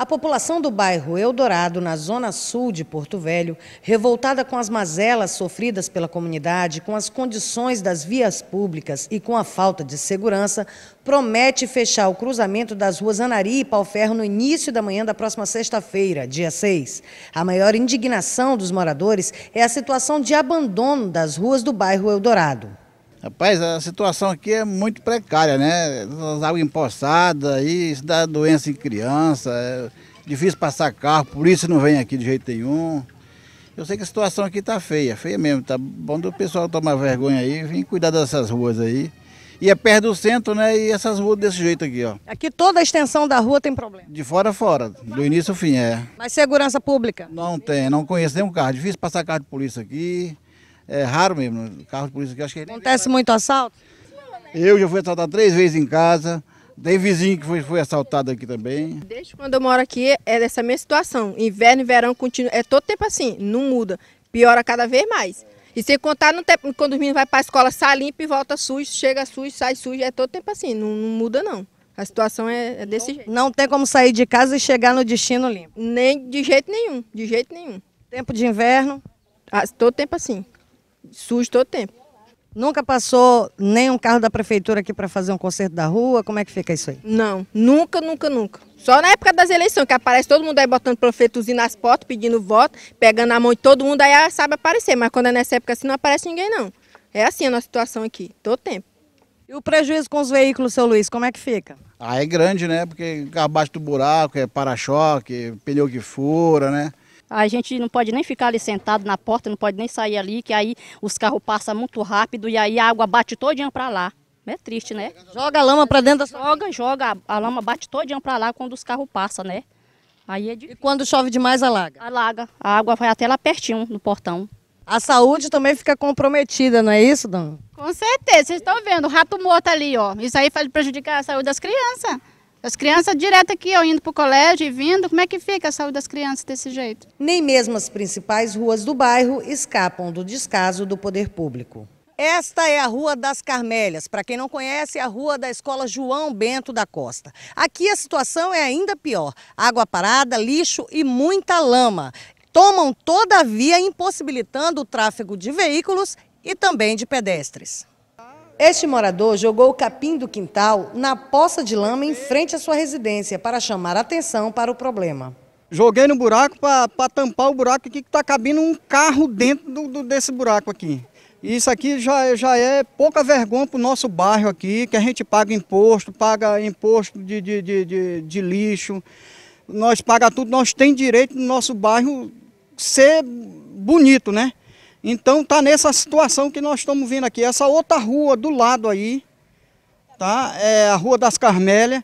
A população do bairro Eldorado, na zona sul de Porto Velho, revoltada com as mazelas sofridas pela comunidade, com as condições das vias públicas e com a falta de segurança, promete fechar o cruzamento das ruas Anari e Palferro no início da manhã da próxima sexta-feira, dia 6. A maior indignação dos moradores é a situação de abandono das ruas do bairro Eldorado. Rapaz, a situação aqui é muito precária, né? As águas empoçadas, isso dá doença em criança, é difícil passar carro, por isso não vem aqui de jeito nenhum. Eu sei que a situação aqui tá feia, feia mesmo, tá bom do pessoal tomar vergonha aí, vir cuidar dessas ruas aí. E é perto do centro, né? E essas ruas desse jeito aqui, ó. Aqui toda a extensão da rua tem problema. De fora a fora, do início ao fim, é. Mas segurança pública? Não tem, não conheço nenhum carro. Difícil passar carro de polícia aqui é raro mesmo. Né? Carro de polícia aqui, acho que... Acontece muito assalto? Eu já fui assaltado três vezes em casa. Tem vizinho que foi, foi assaltado aqui também. Desde quando eu moro aqui é dessa mesma situação. Inverno e verão continua, é todo tempo assim, não muda. Piora cada vez mais. E sem contar no tempo, quando o menino vai para a escola, sai limpo e volta sujo, chega sujo, sai sujo, é todo tempo assim, não, não muda não. A situação é, é desse não, jeito. Não tem como sair de casa e chegar no destino limpo? Nem de jeito nenhum, de jeito nenhum. Tempo de inverno? Ah, todo tempo assim sujo todo tempo. Nunca passou nem um carro da prefeitura aqui para fazer um concerto da rua? Como é que fica isso aí? Não, nunca, nunca, nunca. Só na época das eleições, que aparece todo mundo aí botando prefeitozinho nas portas, pedindo voto, pegando a mão de todo mundo, aí sabe aparecer. Mas quando é nessa época assim, não aparece ninguém, não. É assim a nossa situação aqui, todo tempo. E o prejuízo com os veículos, seu Luiz, como é que fica? Ah, é grande, né? Porque abaixo do buraco, é para-choque, pneu que fura, né? A gente não pode nem ficar ali sentado na porta, não pode nem sair ali, que aí os carros passam muito rápido e aí a água bate todinha para lá. É triste, né? Joga a lama para dentro da Joga, joga. A lama bate todinha para lá quando os carros passam, né? Aí é difícil. E quando chove demais, alaga? Alaga. A água vai até lá pertinho, no portão. A saúde também fica comprometida, não é isso, dona? Com certeza. Vocês estão vendo o rato morto ali, ó. Isso aí faz prejudicar a saúde das crianças. As crianças direto aqui, ó, indo para o colégio e vindo, como é que fica a saúde das crianças desse jeito? Nem mesmo as principais ruas do bairro escapam do descaso do poder público. Esta é a Rua das Carmélias. Para quem não conhece, é a rua da Escola João Bento da Costa. Aqui a situação é ainda pior. Água parada, lixo e muita lama. Tomam, todavia, impossibilitando o tráfego de veículos e também de pedestres. Este morador jogou o capim do quintal na poça de lama em frente à sua residência para chamar atenção para o problema. Joguei no buraco para tampar o buraco aqui que está cabendo um carro dentro do, do, desse buraco aqui. Isso aqui já, já é pouca vergonha para o nosso bairro aqui, que a gente paga imposto, paga imposto de, de, de, de, de lixo, nós paga tudo, nós tem direito no nosso bairro ser bonito, né? Então tá nessa situação que nós estamos vindo aqui. Essa outra rua do lado aí, tá? É a Rua das Carmélias.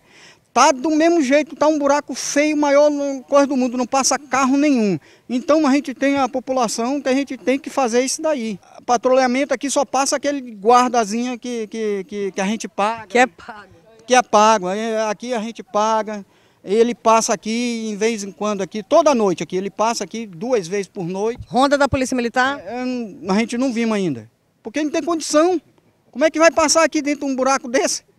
Tá do mesmo jeito, tá um buraco feio, maior coisa do mundo, não passa carro nenhum. Então a gente tem a população que a gente tem que fazer isso daí. Patrulhamento aqui só passa aquele guardazinho que, que, que, que a gente paga. Que é pago. Que é pago. Aqui a gente paga. Ele passa aqui, em vez em quando aqui, toda noite aqui. Ele passa aqui duas vezes por noite. Ronda da Polícia Militar? É, a gente não vimos ainda. Porque não tem condição. Como é que vai passar aqui dentro de um buraco desse?